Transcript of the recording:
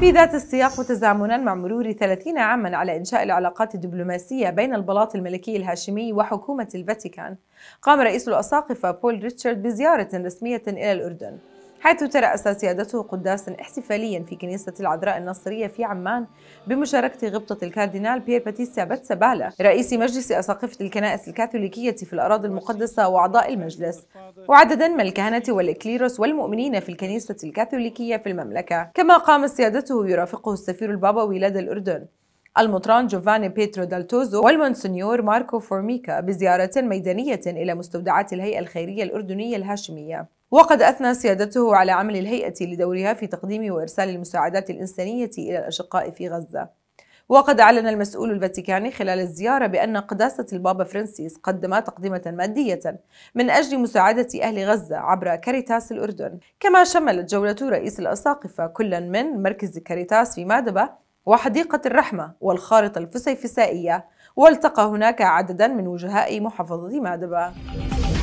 في ذات السياق وتزامنا مع مرور 30 عاما على إنشاء العلاقات الدبلوماسية بين البلاط الملكي الهاشمي وحكومة الفاتيكان قام رئيس الأساقفة بول ريتشارد بزيارة رسمية إلى الأردن حيث ترأس سيادته قداسا احتفاليا في كنيسة العذراء النصرية في عمان بمشاركة غبطة الكاردينال بيير باتيسيا باتسابالا رئيس مجلس أساقفة الكنائس الكاثوليكية في الأراضي المقدسة وأعضاء المجلس وعددا من الكهنة والإكليروس والمؤمنين في الكنيسة الكاثوليكية في المملكة كما قام سيادته يرافقه السفير البابوي لدى الأردن المطران جوفاني بيترو دالتوزو والمونسنيور ماركو فورميكا بزيارة ميدانية إلى مستودعات الهيئة الخيرية الأردنية الهاشمية وقد أثنى سيادته على عمل الهيئة لدورها في تقديم وإرسال المساعدات الإنسانية إلى الأشقاء في غزة وقد أعلن المسؤول الفاتيكاني خلال الزيارة بأن قداسة البابا فرانسيس قدم تقدمة مادية من أجل مساعدة أهل غزة عبر كاريتاس الأردن كما شملت جولة رئيس الأساقفة كل من مركز كاريتاس في مادبة وحديقة الرحمة والخارطة الفسيفسائية والتقى هناك عددا من وجهاء محافظة مادبا